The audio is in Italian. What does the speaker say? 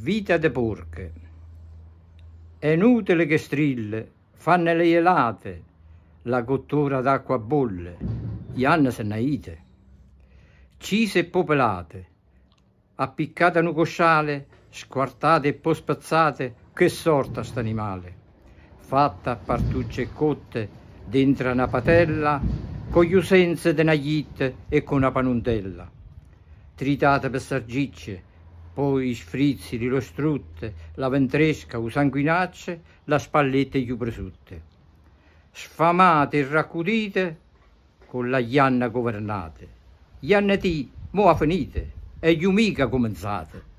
Vita de porche. È inutile che strille, fanno le ielate, la cottura d'acqua bolle, gli anni se naite. Cise e popolate, appiccate a un cosciale, squartate e po' spazzate, che sorta st'animale. Fatta a partucce cotte, dentro una patella, con gli usenze de una e con una panuntella. Tritate per sargicce, poi i sfrizzili, lo strutte, la ventresca, le sanguinacce, la spalletta e gli presutte. Sfamate e raccudite, con la Ianna governate. Iannati, mo finite, e gli mica comenzate.